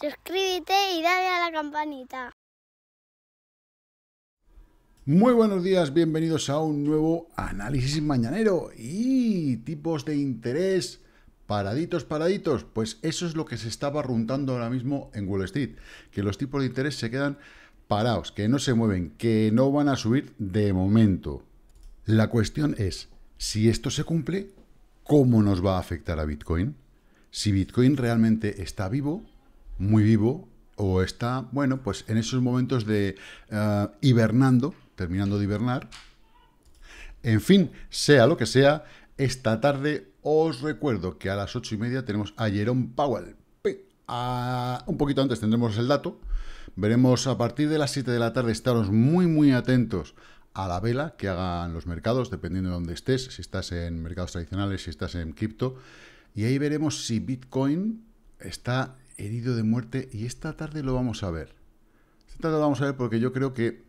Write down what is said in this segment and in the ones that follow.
Suscríbete y dale a la campanita. Muy buenos días, bienvenidos a un nuevo análisis mañanero y tipos de interés. Paraditos, paraditos, pues eso es lo que se estaba runtando ahora mismo en Wall Street, que los tipos de interés se quedan parados, que no se mueven, que no van a subir de momento. La cuestión es, si esto se cumple, ¿cómo nos va a afectar a Bitcoin? Si Bitcoin realmente está vivo, muy vivo o está, bueno, pues en esos momentos de eh, hibernando, terminando de hibernar. En fin, sea lo que sea, esta tarde os recuerdo que a las ocho y media tenemos a Jerome Powell. un poquito antes tendremos el dato. Veremos a partir de las 7 de la tarde, estaros muy muy atentos a la vela que hagan los mercados, dependiendo de dónde estés, si estás en mercados tradicionales, si estás en cripto. Y ahí veremos si Bitcoin está herido de muerte y esta tarde lo vamos a ver. Esta tarde lo vamos a ver porque yo creo que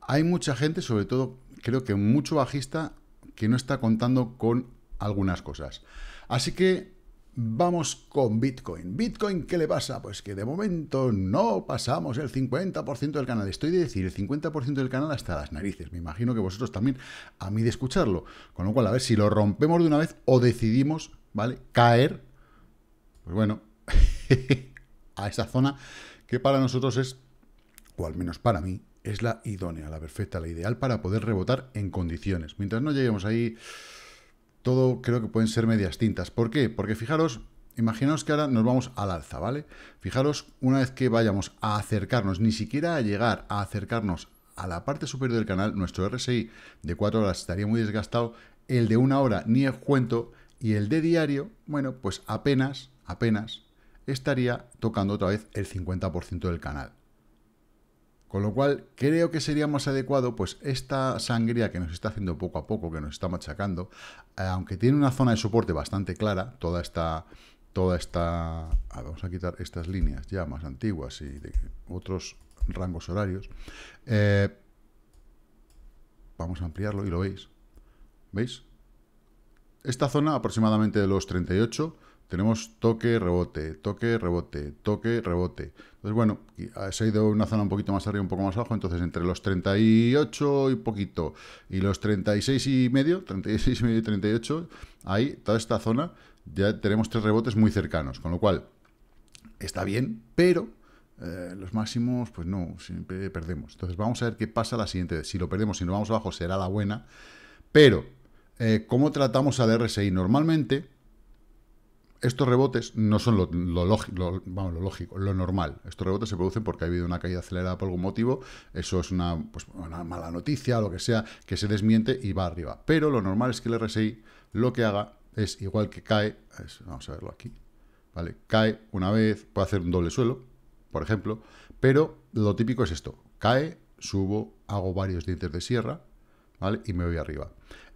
hay mucha gente, sobre todo creo que mucho bajista, que no está contando con algunas cosas. Así que vamos con Bitcoin. Bitcoin, ¿qué le pasa? Pues que de momento no pasamos el 50% del canal. Estoy de decir, el 50% del canal hasta las narices. Me imagino que vosotros también a mí de escucharlo. Con lo cual, a ver si lo rompemos de una vez o decidimos, ¿vale? Caer. Pues bueno. a esa zona que para nosotros es, o al menos para mí, es la idónea, la perfecta, la ideal para poder rebotar en condiciones. Mientras no lleguemos ahí, todo creo que pueden ser medias tintas. ¿Por qué? Porque fijaros, imaginaos que ahora nos vamos al alza, ¿vale? Fijaros, una vez que vayamos a acercarnos, ni siquiera a llegar a acercarnos a la parte superior del canal, nuestro RSI de 4 horas estaría muy desgastado, el de una hora ni el cuento, y el de diario, bueno, pues apenas, apenas estaría tocando otra vez el 50% del canal. Con lo cual, creo que sería más adecuado, pues esta sangría que nos está haciendo poco a poco, que nos está machacando, eh, aunque tiene una zona de soporte bastante clara, toda esta... Toda esta ah, vamos a quitar estas líneas ya más antiguas y de otros rangos horarios. Eh, vamos a ampliarlo y lo veis. ¿Veis? Esta zona aproximadamente de los 38 tenemos toque, rebote, toque, rebote, toque, rebote. Entonces, bueno, ah, se ha ido una zona un poquito más arriba, un poco más abajo, entonces entre los 38 y poquito y los 36 y medio, 36 y medio y 38, ahí, toda esta zona, ya tenemos tres rebotes muy cercanos, con lo cual está bien, pero eh, los máximos, pues no, siempre perdemos. Entonces vamos a ver qué pasa la siguiente Si lo perdemos, si nos vamos abajo, será la buena, pero... Eh, ¿Cómo tratamos al RSI? Normalmente, estos rebotes no son lo, vamos, lo, lógico, lo normal. Estos rebotes se producen porque ha habido una caída acelerada por algún motivo. Eso es una, pues, mala noticia, lo que sea, que se desmiente y va arriba. Pero lo normal es que el RSI lo que haga es igual que cae, vamos a verlo aquí, ¿vale? Cae una vez, puede hacer un doble suelo, por ejemplo, pero lo típico es esto, cae, subo, hago varios dientes de sierra, ¿vale? Y me voy arriba.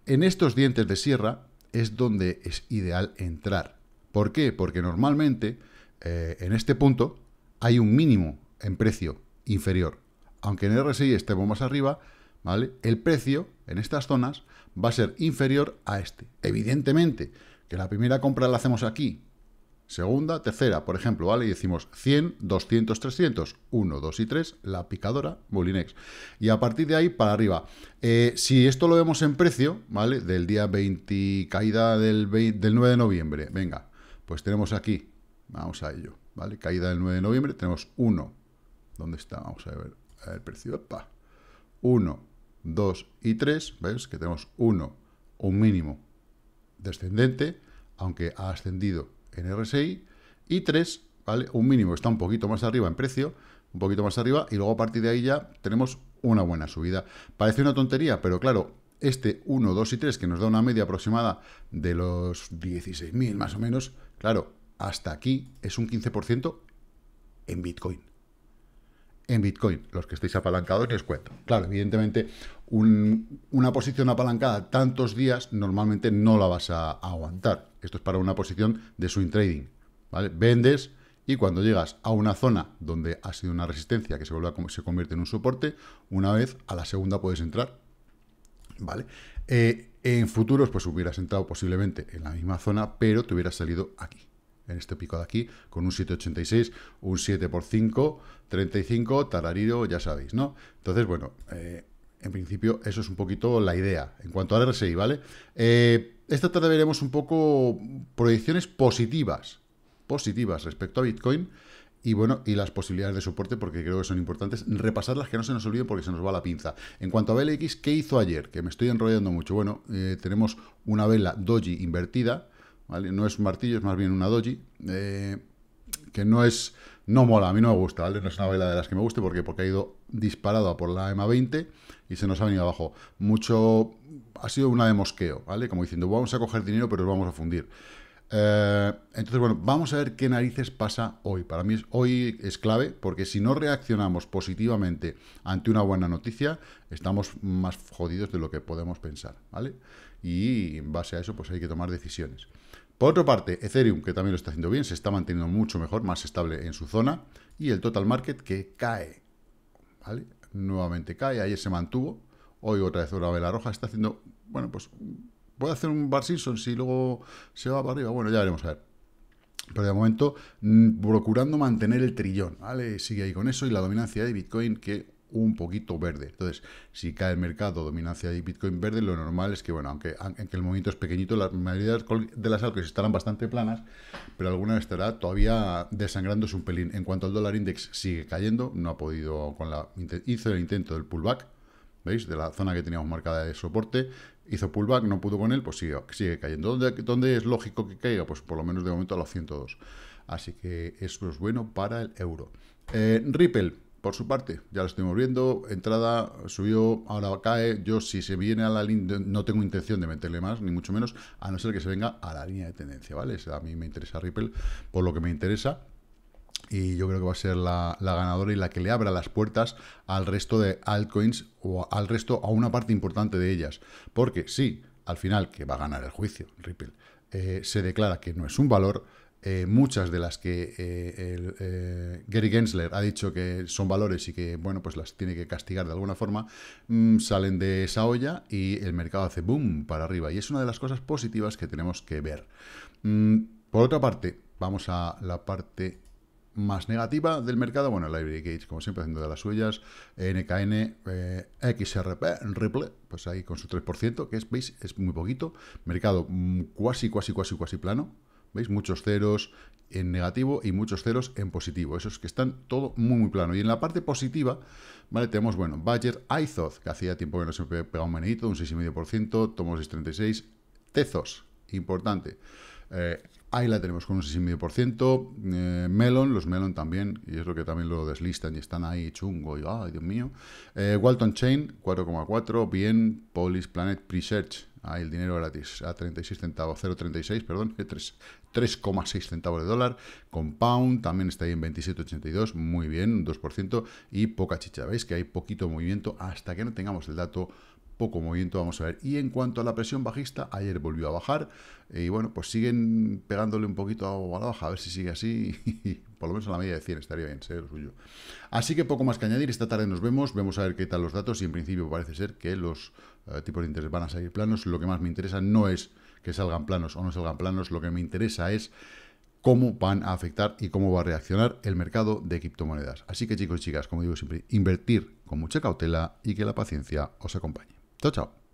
En estos dientes de sierra es donde es ideal entrar. ¿Por qué? Porque normalmente eh, en este punto hay un mínimo en precio inferior. Aunque en RSI estemos más arriba, ¿vale? El precio en estas zonas va a ser inferior a este. Evidentemente, que la primera compra la hacemos aquí, segunda, tercera, por ejemplo, ¿vale? Y decimos 100, 200, 300, 1, 2 y 3, la picadora, Bolinex. Y a partir de ahí para arriba. Eh, si esto lo vemos en precio, ¿vale? Del día 20, caída del, del 9 de noviembre, venga, pues tenemos aquí, vamos a ello, ¿vale? Caída del 9 de noviembre, tenemos 1. ¿Dónde está? Vamos a ver el precio. ¡Opa! 1, 2 y 3, ¿ves? Que tenemos 1, un mínimo descendente, aunque ha ascendido en RSI, y 3, ¿vale? Un mínimo está un poquito más arriba en precio, un poquito más arriba, y luego a partir de ahí ya tenemos una buena subida. Parece una tontería, pero claro, este 1, 2 y 3, que nos da una media aproximada de los 16.000 más o menos, Claro, hasta aquí es un 15% en Bitcoin. En Bitcoin, los que estéis apalancados les cuento. Claro, evidentemente, una posición apalancada tantos días normalmente no la vas a, aguantar. Esto es para una posición de swing trading. ¿vale? Vendes y cuando llegas a una zona donde ha sido una resistencia que se, vuelve se convierte en un soporte, una vez a la segunda puedes entrar ¿vale? Eh, en futuros, pues hubiera sentado posiblemente en la misma zona, pero te hubieras salido aquí, en este pico de aquí, con un 7,86, un 7 por 5, 35, tararido, ya sabéis, ¿no? Entonces, bueno, eh, en principio eso es un poquito la idea. En cuanto al RSI, ¿vale? Eh, esta tarde veremos un poco proyecciones positivas, positivas respecto a Bitcoin, y bueno, y las posibilidades de soporte, porque creo que son importantes. Repasarlas que no se nos olviden porque se nos va la pinza. En cuanto a BLX, ¿qué hizo ayer? Que me estoy enrollando mucho. Bueno, eh, tenemos una vela doji invertida, ¿vale? No es un martillo, es más bien una doji. Eh, que no es... No mola, a mí no me gusta, ¿vale? No es una vela de las que me guste, porque Porque ha ido disparada por la EMA 20 y se nos ha venido abajo. Mucho... Ha sido una de mosqueo, ¿vale? Como diciendo, vamos a coger dinero, pero os vamos a fundir. Eh, entonces, bueno, vamos a ver qué narices pasa hoy. Para mí es, hoy es clave porque si no reaccionamos positivamente ante una buena noticia, estamos más jodidos de lo que podemos pensar, ¿vale? Y en base a eso, pues hay que tomar decisiones. Por otra parte, Ethereum, que también lo está haciendo bien, se está manteniendo mucho mejor, más estable en su zona, y el total market que cae, ¿vale? Nuevamente cae, ayer se mantuvo, hoy otra vez una vela roja, está haciendo, bueno, pues voy hacer un Bar Simpson si luego se va para arriba. Bueno, ya veremos a ver. Pero de momento, mm, procurando mantener el trillón, ¿vale? Sigue ahí con eso y la dominancia de Bitcoin que un poquito verde. Entonces, si cae el mercado, dominancia de Bitcoin verde, lo normal es que, bueno, aunque, el momento es pequeñito, la mayoría de las altcoins estarán bastante planas, pero alguna estará todavía desangrándose un pelín. En cuanto al dólar index, sigue cayendo, no ha podido, con la hizo el intento del pullback, ¿Veis? De la zona que teníamos marcada de soporte. Hizo pullback, no pudo con él, pues sigue, sigue cayendo. ¿Dónde, es lógico que caiga? Pues por lo menos de momento a los 102. Así que eso es bueno para el euro. Eh, Ripple, por su parte, ya lo estuvimos viendo, entrada, subió, ahora cae, yo si se viene a la línea, no tengo intención de meterle más, ni mucho menos, a no ser que se venga a la línea de tendencia, ¿vale? a mí me interesa Ripple por lo que me interesa, y yo creo que va a ser la, ganadora y la que le abra las puertas al resto de altcoins o al resto, a una parte importante de ellas. Porque sí, al final, que va a ganar el juicio, Ripple, eh, se declara que no es un valor. Eh, muchas de las que eh, Gary Gensler ha dicho que son valores y que, bueno, pues las tiene que castigar de alguna forma, mm, salen de esa olla y el mercado hace boom para arriba. Y es una de las cosas positivas que tenemos que ver. Mm, por otra parte, vamos a la parte más negativa del mercado. Bueno, Library Gates, como siempre, haciendo de las suyas. NKN, eh, eh, XRP, Ripple, pues ahí con su 3%, que es, veis, es muy poquito. Mercado mm, cuasi, cuasi, cuasi, cuasi plano. ¿Veis? Muchos ceros en negativo y muchos ceros en positivo. Esos que están todo muy, muy plano. Y en la parte positiva, ¿vale? Tenemos, bueno, Badger IZOD, que hacía tiempo que no se pegaba un menedito, un 6,5%, Tomos 6,36, Tezos, importante. Eh, Ahí la tenemos con un 6,5%. Eh, melon, los Melon también, y es lo que también lo deslistan y están ahí chungo, y ay, Dios mío. Eh, Walton Chain, 4,4%. Bien, Polis Planet Presearch, ahí el dinero gratis, a 36 centavos, 0,36, perdón, 3,6 centavos de dólar. Compound también está ahí en 27,82, muy bien, 2%. Y poca chicha, ¿veis? Que hay poquito movimiento hasta que no tengamos el dato poco movimiento vamos a ver. Y en cuanto a la presión bajista, ayer volvió a bajar eh, y bueno, pues siguen pegándole un poquito a la baja, a ver si sigue así, por lo menos a la media de 100 estaría bien, ser lo suyo. Así que poco más que añadir, esta tarde nos vemos, vemos a ver qué tal los datos y en principio parece ser que los eh, tipos de interés van a salir planos, lo que más me interesa no es que salgan planos o no salgan planos, lo que me interesa es cómo van a afectar y cómo va a reaccionar el mercado de criptomonedas. Así que chicos y chicas, como digo siempre, invertir con mucha cautela y que la paciencia os acompañe. Chao, chao.